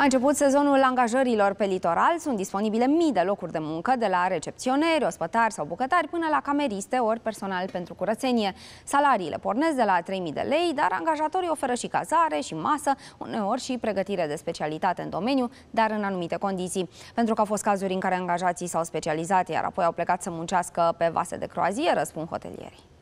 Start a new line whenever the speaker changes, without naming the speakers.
A început sezonul angajărilor pe litoral. Sunt disponibile mii de locuri de muncă, de la recepționeri, ospătari sau bucătari, până la cameriste ori personal pentru curățenie. Salariile pornesc de la 3.000 de lei, dar angajatorii oferă și cazare, și masă, uneori și pregătire de specialitate în domeniu, dar în anumite condiții. Pentru că au fost cazuri în care angajații s-au specializat, iar apoi au plecat să muncească pe vase de croazieră, spun hotelierii.